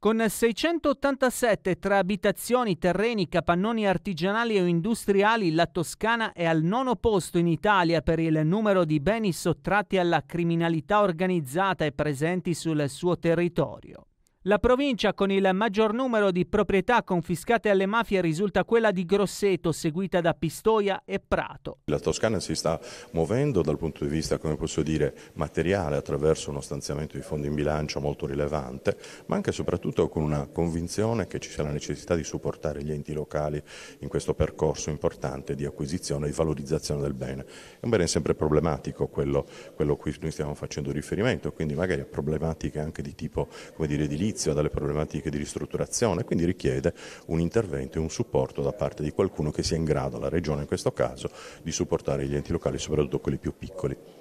con 687 tra abitazioni, terreni, capannoni artigianali o industriali, la Toscana è al nono posto in Italia per il numero di beni sottratti alla criminalità organizzata e presenti sul suo territorio. La provincia con il maggior numero di proprietà confiscate alle mafie risulta quella di Grosseto, seguita da Pistoia e Prato. La Toscana si sta muovendo dal punto di vista, come posso dire, materiale attraverso uno stanziamento di fondi in bilancio molto rilevante, ma anche e soprattutto con una convinzione che ci sia la necessità di supportare gli enti locali in questo percorso importante di acquisizione e valorizzazione del bene. È un bene sempre problematico quello, a cui noi stiamo facendo riferimento, quindi magari a problematiche anche di tipo, come dire, di edilizio, dalle problematiche di ristrutturazione, quindi richiede un intervento e un supporto da parte di qualcuno che sia in grado, la Regione in questo caso, di supportare gli enti locali, soprattutto quelli più piccoli.